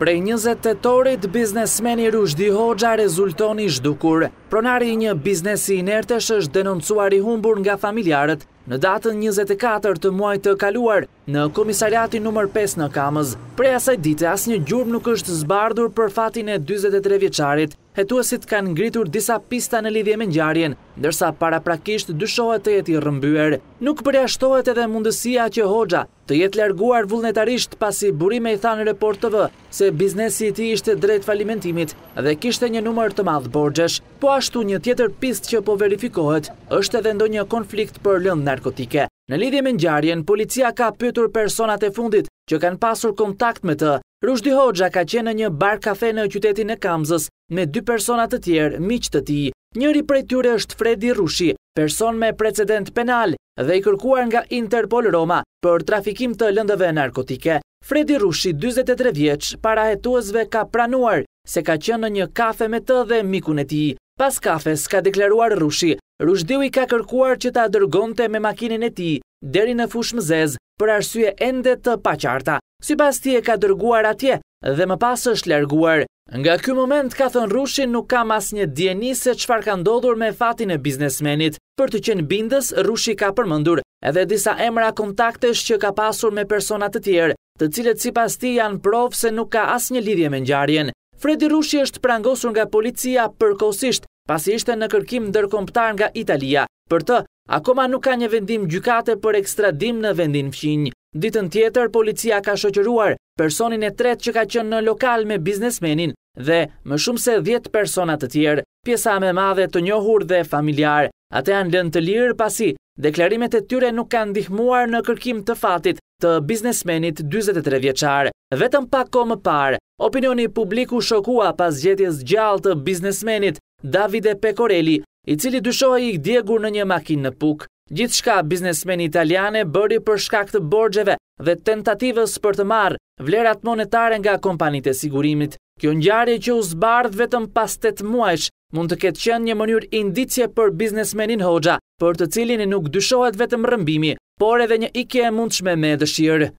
Prej 20 të torit, biznesmeni Rushdi Hoxha rezulton i shdukur. Pronari një biznesi inertesh është denoncuar i humbur nga familjarët në datën 24 të muaj të kaluar në komisariati nëmër 5 në Kamëz. Prej asaj dite, as një gjurëm nuk është zbardur për fatin e 23 vjeqarit, hetuasit kanë ngritur disa pista në lidhje me ngjarjen, ndërsa para prakisht dyshohet të jetë i rëmbyer. Nuk përjashtohet edhe mundësia që Hoxha të jetë larguar vullnetarisht pasi burime i thanë report TV se biznesi i ti tij ishte drejt falimentimit dhe kishte një numër të madh borxhesh. Po ashtu një tjetër pist që po verifikohet është edhe ndonjë konflikt për lëndë narkotike. Në lidhje me ngjarjen, policia ka pyetur personat e fundit që kanë pasur kontakt me të Rushdi Hoxha ka qenë në një bar kafe në qytetin e Kamzës me dy personat të tjerë, miqë të ti. Njëri prej tyre është Fredi Rushi, person me precedent penal dhe i kërkuar nga Interpol Roma për trafikim të lëndëve narkotike. Fredi Rushi, 23 vjeç, para hetuazve ka pranuar se ka qenë në një kafe me të dhe mikun e ti. Pas kafes ka deklaruar Rushi, Rushdi i ka kërkuar që ta dërgonte me makinin e ti deri në fushë mëzez për arsye ende të paqarta si pas ti e ka dërguar atje dhe më pas është larguar. Nga ky moment, ka thënë Rushin, nuk kam asnjë djeni se çfarë ka ndodhur me fatin e biznesmenit. Për të qenë bindës, Rushi ka përmendur edhe disa emra kontaktesh që ka pasur me persona të tjerë, të cilët sipas tij janë provë se nuk ka asnjë lidhje me ngjarjen. Fredi Rushi është prangosur nga policia përkohësisht, pasi ishte në kërkim ndërkombëtar nga Italia. Për të, akoma nuk ka një vendim gjykate për ekstradim në vendin fqinj. Ditën tjetër, policia ka shoqëruar personin e tret që ka qënë në lokal me biznesmenin dhe më shumë se 10 personat të tjerë, pjesa me madhe të njohur dhe familjar, Ate janë lënë të lirë pasi deklarimet e tyre nuk kanë dihmuar në kërkim të fatit të biznesmenit 23 vjeqar. Vetëm pak ko më parë, opinioni publiku shokua pas gjetjes gjallë të biznesmenit Davide Pekoreli, i cili dyshoj i gdjegur në një makinë në pukë gjithë shka biznesmen italiane bëri për shkak të borgjeve dhe tentativës për të marë vlerat monetare nga kompanit e sigurimit. Kjo njari që zbardh vetëm pas 8 muajsh mund të ketë qenë një mënyrë indicje për biznesmenin Hoxha, për të cilin e nuk dyshohet vetëm rëmbimi, por edhe një ikje e mundshme me dëshirë.